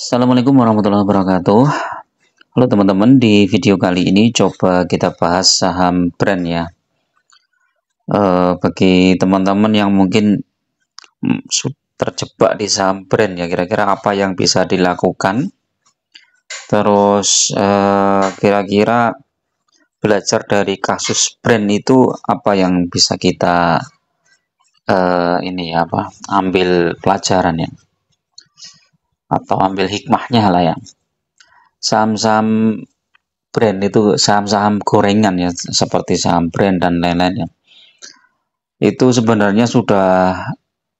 Assalamualaikum warahmatullahi wabarakatuh. Halo teman-teman, di video kali ini coba kita bahas saham brand ya. E, bagi teman-teman yang mungkin mm, terjebak di saham brand ya, kira-kira apa yang bisa dilakukan? Terus eh, kira-kira e, belajar dari kasus brand itu apa yang bisa kita e, ini ya, apa ambil pelajaran ya? atau ambil hikmahnya lah ya saham-saham brand itu saham-saham gorengan ya seperti saham brand dan lain-lain ya itu sebenarnya sudah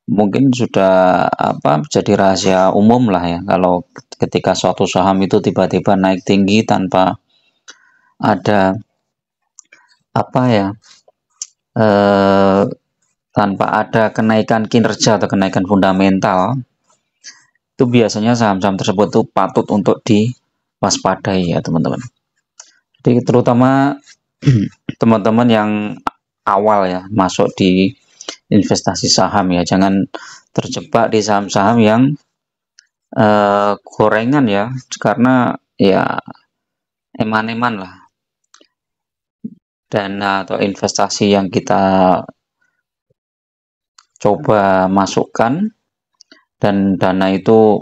mungkin sudah apa jadi rahasia umum lah ya kalau ketika suatu saham itu tiba-tiba naik tinggi tanpa ada apa ya eh, tanpa ada kenaikan kinerja atau kenaikan fundamental itu biasanya saham-saham tersebut itu patut untuk diwaspadai ya teman-teman. Jadi terutama teman-teman yang awal ya masuk di investasi saham ya, jangan terjebak di saham-saham yang uh, gorengan ya, karena ya eman-eman lah dana atau investasi yang kita coba masukkan dan dana itu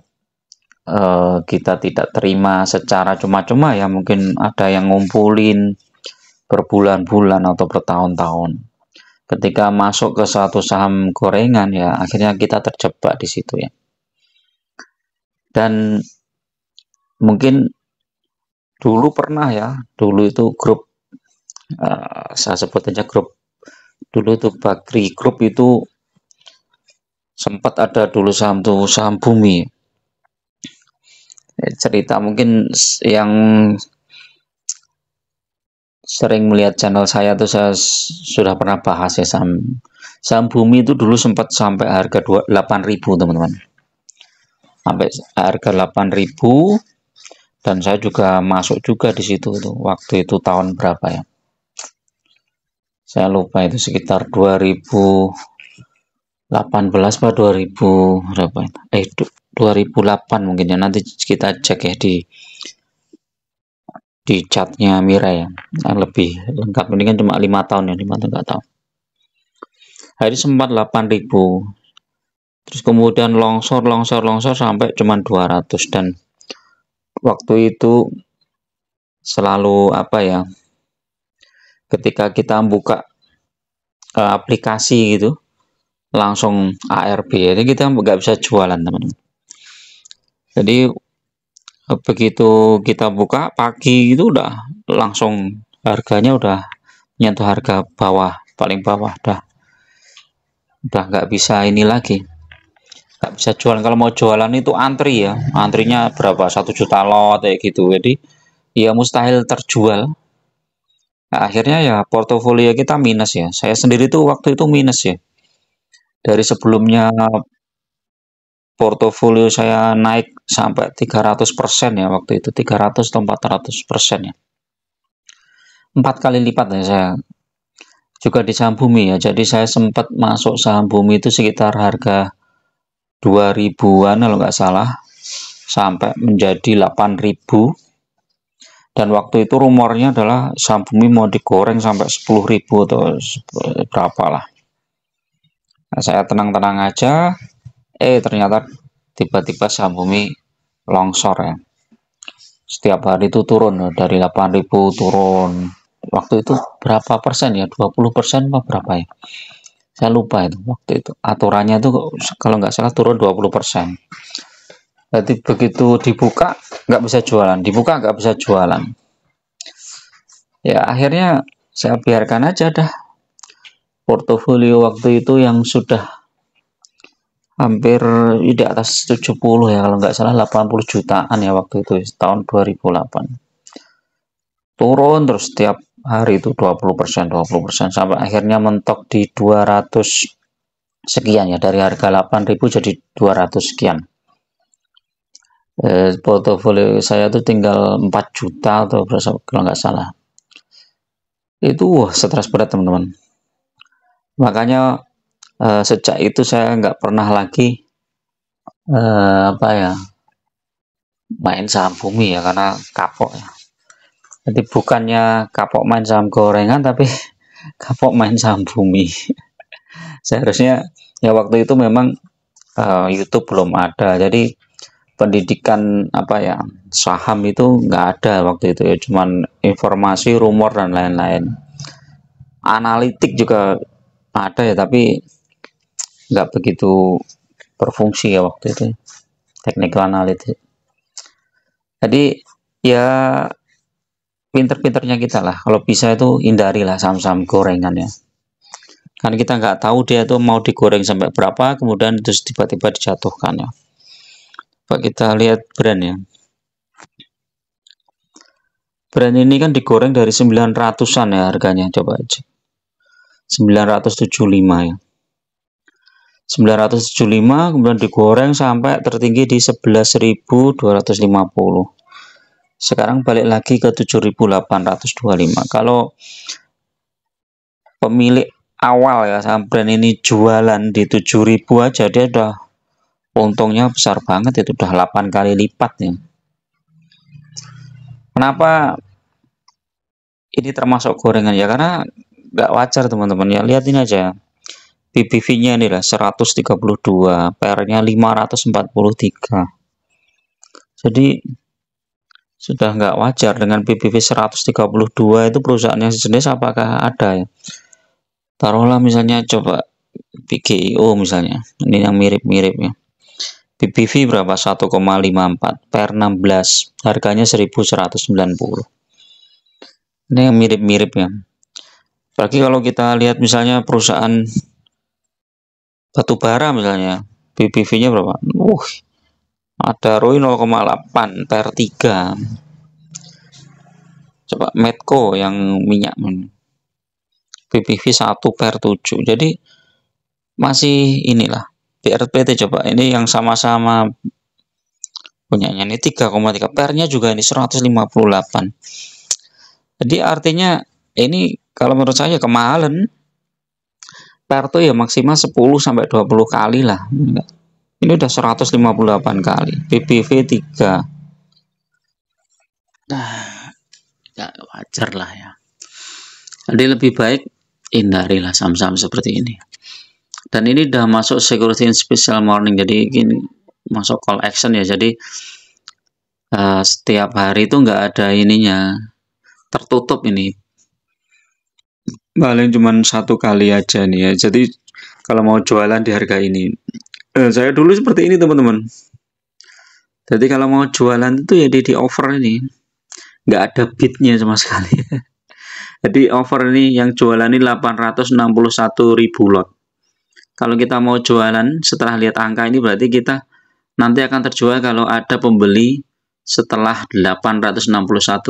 eh, kita tidak terima secara cuma-cuma ya mungkin ada yang ngumpulin berbulan-bulan atau bertahun-tahun ketika masuk ke satu saham gorengan ya akhirnya kita terjebak di situ ya dan mungkin dulu pernah ya dulu itu grup uh, saya sebut aja grup dulu itu Bakri grup itu sempat ada dulu saham tuh saham bumi eh, cerita mungkin yang sering melihat channel saya tuh saya sudah pernah bahas ya saham saham bumi itu dulu sempat sampai harga 8000 teman-teman sampai harga 8000 dan saya juga masuk juga di situ tuh waktu itu tahun berapa ya saya lupa itu sekitar 2000 18 per 2000 berapa eh 2008 mungkin ya nanti kita cek ya di di catnya Mira ya yang lebih lengkap ini kan cuma lima tahun ya lima tahun nggak tahu hari sempat 8000 terus kemudian longsor longsor longsor sampai cuma 200 dan waktu itu selalu apa ya ketika kita buka uh, aplikasi gitu langsung ARB jadi kita nggak bisa jualan teman-teman jadi begitu kita buka pagi itu udah langsung harganya udah nyentuh harga bawah paling bawah dah udah nggak bisa ini lagi nggak bisa jualan kalau mau jualan itu antri ya antrinya berapa satu juta lot kayak gitu jadi ya mustahil terjual nah, akhirnya ya portofolio kita minus ya saya sendiri tuh waktu itu minus ya dari sebelumnya portofolio saya naik sampai 300% ya waktu itu 300 atau 400% ya empat kali lipat ya saya juga di saham bumi ya jadi saya sempat masuk saham bumi itu sekitar harga 2000-an kalau nggak salah sampai menjadi 8000 dan waktu itu rumornya adalah saham bumi mau digoreng sampai 10.000 atau berapa lah Nah, saya tenang-tenang aja. Eh, ternyata tiba-tiba saham bumi longsor ya. Setiap hari itu turun nah, dari 8.000 turun. Waktu itu berapa persen ya? 20 persen apa berapa ya? Saya lupa itu waktu itu. Aturannya itu kalau nggak salah turun 20 persen. Berarti begitu dibuka nggak bisa jualan, dibuka nggak bisa jualan. Ya akhirnya saya biarkan aja dah portofolio waktu itu yang sudah hampir di atas 70 ya kalau nggak salah 80 jutaan ya waktu itu tahun 2008 turun terus setiap hari itu 20% 20% sampai akhirnya mentok di 200 sekian ya dari harga 8000 jadi 200 sekian eh, portofolio saya itu tinggal 4 juta atau berapa kalau nggak salah itu wah stres berat teman-teman makanya uh, sejak itu saya nggak pernah lagi uh, apa ya main saham bumi ya karena kapok ya jadi bukannya kapok main saham gorengan tapi kapok main saham bumi seharusnya ya waktu itu memang uh, YouTube belum ada jadi pendidikan apa ya saham itu nggak ada waktu itu ya cuman informasi rumor dan lain-lain analitik juga ada ya tapi nggak begitu berfungsi ya waktu itu teknik analitik jadi ya pinter-pinternya kita lah kalau bisa itu hindarilah saham-saham gorengan ya kan kita nggak tahu dia itu mau digoreng sampai berapa kemudian terus tiba-tiba dijatuhkan ya Coba kita lihat brand ya brand ini kan digoreng dari 900an ya harganya coba aja 975 ya. 975 kemudian digoreng sampai tertinggi di 11.250 sekarang balik lagi ke 7.825 kalau pemilik awal ya brand ini jualan di 7.000 aja dia udah untungnya besar banget itu udah 8 kali lipat ya kenapa ini termasuk gorengan ya karena nggak wajar teman-teman ya lihat ini aja ya. PPV-nya ini lah 132 PR-nya 543 jadi sudah nggak wajar dengan PPV 132 itu perusahaan yang sejenis apakah ada ya taruhlah misalnya coba PGIO misalnya ini yang mirip-mirip ya PPV berapa 1,54 per 16 harganya 1190 ini yang mirip-mirip ya Apalagi kalau kita lihat misalnya perusahaan batu bara misalnya, BBV-nya berapa? Uh, ada ROI 0,8 per 3. Coba Medco yang minyak. BBV 1 per 7. Jadi masih inilah. BRPT coba ini yang sama-sama punyanya ini 3,3 pernya juga ini 158 jadi artinya ini kalau menurut saya ya kemarin per tuh ya maksimal 10 sampai 20 kali lah. Ini udah 158 kali. Ppv 3. Nah, ya wajar lah ya. Jadi lebih baik hindarilah saham-saham seperti ini. Dan ini udah masuk security and special morning. Jadi ini masuk call action ya. Jadi uh, setiap hari itu nggak ada ininya tertutup ini paling cuma satu kali aja nih ya jadi kalau mau jualan di harga ini eh, saya dulu seperti ini teman-teman jadi kalau mau jualan itu ya di, di over ini nggak ada bidnya sama sekali jadi over ini yang jualan ini 861 ribu lot kalau kita mau jualan setelah lihat angka ini berarti kita nanti akan terjual kalau ada pembeli setelah 861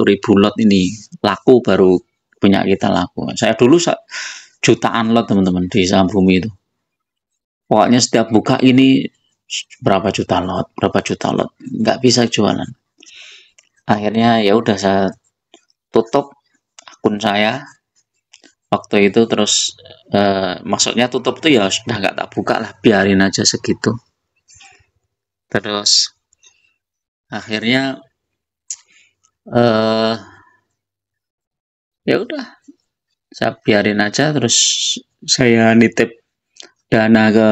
ribu lot ini laku baru punya kita laku. Saya dulu jutaan lot teman-teman di saham bumi itu. Pokoknya setiap buka ini berapa juta lot, berapa juta lot, nggak bisa jualan. Akhirnya ya udah saya tutup akun saya waktu itu terus eh, maksudnya tutup tuh ya sudah nggak tak buka lah biarin aja segitu terus akhirnya eh, ya udah saya biarin aja terus saya nitip dana ke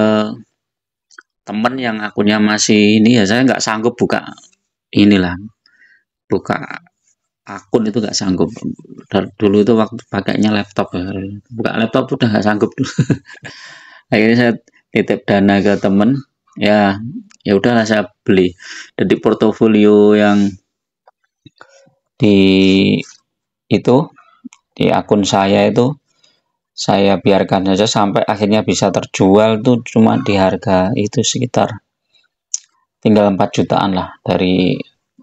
temen yang akunnya masih ini ya saya nggak sanggup buka inilah buka akun itu nggak sanggup dulu itu waktu pakainya laptop ya buka laptop udah nggak sanggup akhirnya saya nitip dana ke temen ya ya udahlah saya beli jadi portofolio yang di itu di akun saya itu saya biarkan saja sampai akhirnya bisa terjual tuh cuma di harga itu sekitar tinggal 4 jutaan lah dari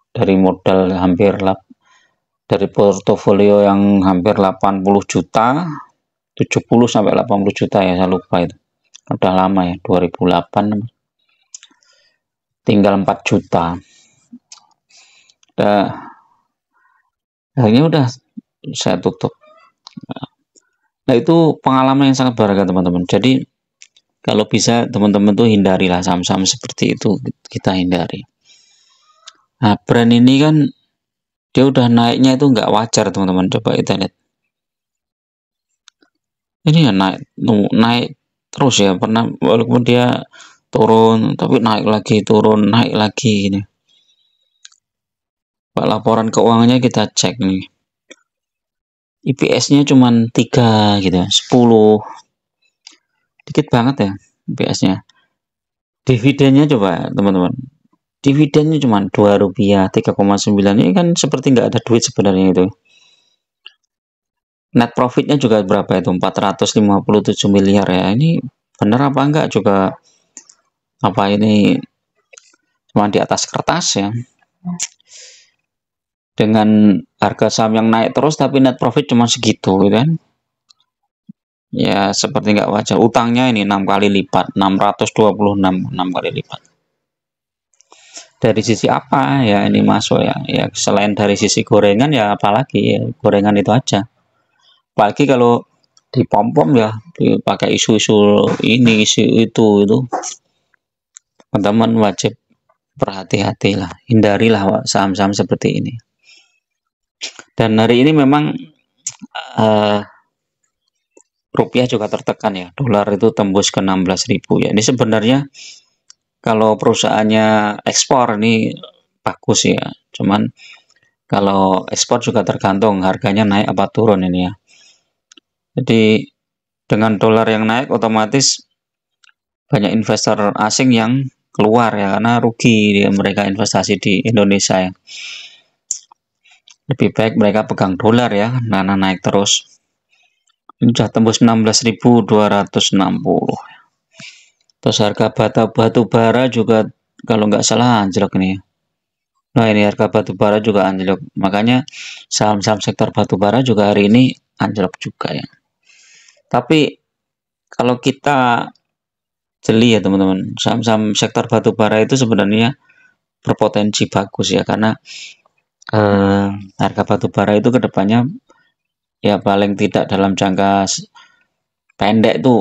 dari modal hampir lap dari portofolio yang hampir 80 juta 70 sampai 80 juta ya saya lupa itu udah lama ya 2008 tinggal 4 juta udah akhirnya udah saya tutup Nah itu pengalaman yang sangat berharga teman-teman. Jadi kalau bisa teman-teman tuh hindarilah saham-saham seperti itu kita hindari. Nah brand ini kan dia udah naiknya itu nggak wajar teman-teman. Coba kita lihat. Ini ya naik, naik terus ya pernah walaupun dia turun tapi naik lagi turun naik lagi ini. Pak laporan keuangannya kita cek nih. IPS-nya cuma 3 gitu, 10. Ya, Dikit banget ya IPS-nya. Dividennya coba teman-teman. Dividennya cuma 2 rupiah, 3,9. Ini kan seperti nggak ada duit sebenarnya itu. Net profitnya juga berapa itu? 457 miliar ya. Ini benar apa enggak juga apa ini cuma di atas kertas ya dengan harga saham yang naik terus tapi net profit cuma segitu gitu kan ya seperti nggak wajar utangnya ini 6 kali lipat 626 6 kali lipat dari sisi apa ya ini masuk ya ya selain dari sisi gorengan ya apalagi ya, gorengan itu aja apalagi kalau di pom ya pakai isu-isu ini isu itu itu teman-teman wajib berhati-hatilah hindarilah saham-saham seperti ini dan hari ini memang uh, rupiah juga tertekan ya. Dolar itu tembus ke 16.000 ya. Ini sebenarnya kalau perusahaannya ekspor ini bagus ya. Cuman kalau ekspor juga tergantung harganya naik apa turun ini ya. Jadi dengan dolar yang naik otomatis banyak investor asing yang keluar ya karena rugi ya, mereka investasi di Indonesia ya lebih baik mereka pegang dolar ya karena naik terus ini sudah tembus 16.260 terus harga bata batu bara juga kalau nggak salah anjlok ini nah ini harga batu bara juga anjlok makanya saham-saham sektor batu bara juga hari ini anjlok juga ya tapi kalau kita jeli ya teman-teman saham-saham sektor batu bara itu sebenarnya berpotensi bagus ya karena eh, harga batu bara itu kedepannya ya paling tidak dalam jangka pendek itu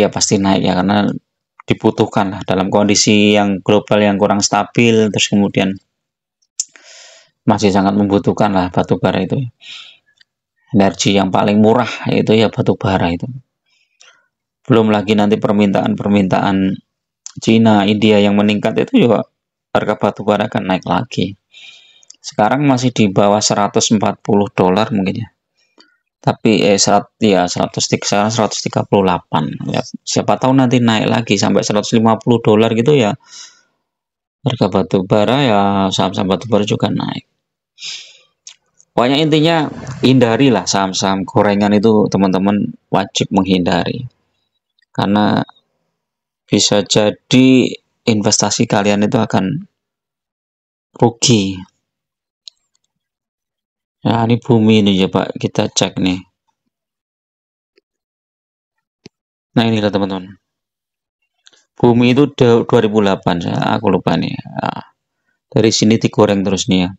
ya pasti naik ya karena dibutuhkan lah dalam kondisi yang global yang kurang stabil terus kemudian masih sangat membutuhkan lah batu bara itu energi yang paling murah itu ya batu bara itu belum lagi nanti permintaan-permintaan Cina, India yang meningkat itu juga harga batu bara akan naik lagi sekarang masih di bawah 140 dolar mungkin ya tapi eh serat, ya 100 138 ya, siapa tahu nanti naik lagi sampai 150 dolar gitu ya harga batubara ya saham-saham batubara juga naik pokoknya intinya hindarilah saham-saham gorengan itu teman-teman wajib menghindari karena bisa jadi investasi kalian itu akan rugi Nah, ini bumi ini ya Pak, kita cek nih. Nah, ini teman-teman. Bumi itu 2008, ya. aku lupa nih. Nah, dari sini digoreng terus nih ya.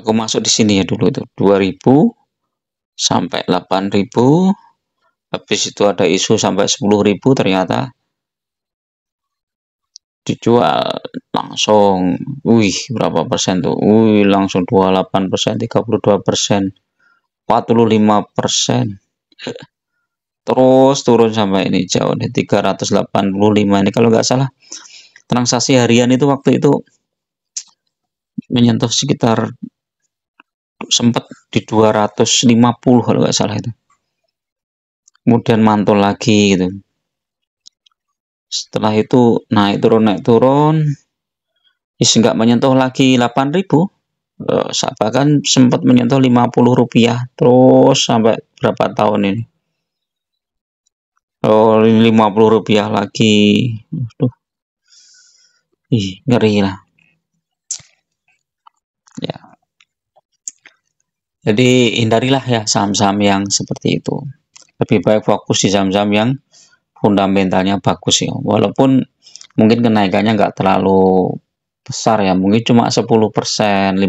Aku masuk di sini ya dulu itu 2000 sampai 8000 habis itu ada isu sampai 10.000 ternyata dijual langsung wih berapa persen tuh wih langsung 28 persen 32 persen 45 persen terus turun sampai ini jauh deh 385 ini kalau nggak salah transaksi harian itu waktu itu menyentuh sekitar sempat di 250 kalau nggak salah itu kemudian mantul lagi gitu setelah itu naik turun naik turun Is nggak menyentuh lagi 8000 ribu, bahkan sempat menyentuh 50 rupiah terus sampai berapa tahun ini oh 50 rupiah lagi Aduh. ih ngeri lah ya jadi hindarilah ya saham-saham yang seperti itu lebih baik fokus di saham-saham yang fundamentalnya bagus ya walaupun mungkin kenaikannya nggak terlalu besar ya mungkin cuma 10% 15%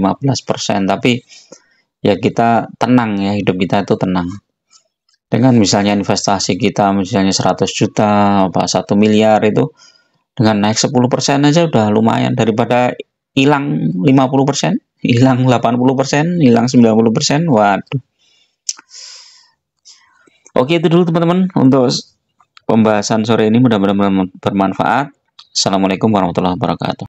tapi ya kita tenang ya hidup kita itu tenang dengan misalnya investasi kita misalnya 100 juta apa 1 miliar itu dengan naik 10% aja udah lumayan daripada hilang 50%, hilang 80%, hilang 90%. Waduh. Oke, itu dulu teman-teman untuk pembahasan sore ini mudah-mudahan bermanfaat. Assalamualaikum warahmatullahi wabarakatuh.